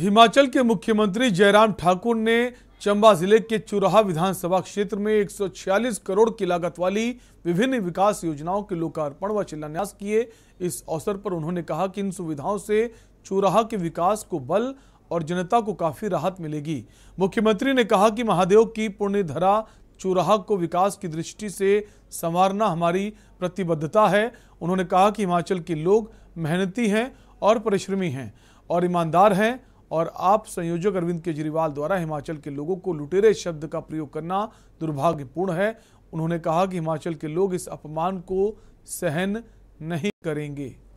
हिमाचल के मुख्यमंत्री जयराम ठाकुर ने चंबा जिले के चुराहा विधानसभा क्षेत्र में 146 करोड़ की लागत वाली विभिन्न विकास योजनाओं के लोकार्पण व शिलान्यास किए इस अवसर पर उन्होंने कहा कि इन सुविधाओं से चुराहा के विकास को बल और जनता को काफी राहत मिलेगी मुख्यमंत्री ने कहा कि महादेव की पुण्यधरा चुराहा को विकास की दृष्टि से संवारना हमारी प्रतिबद्धता है उन्होंने कहा कि हिमाचल के लोग मेहनती हैं और परिश्रमी हैं और ईमानदार हैं और आप संयोजक अरविंद केजरीवाल द्वारा हिमाचल के लोगों को लुटेरे शब्द का प्रयोग करना दुर्भाग्यपूर्ण है उन्होंने कहा कि हिमाचल के लोग इस अपमान को सहन नहीं करेंगे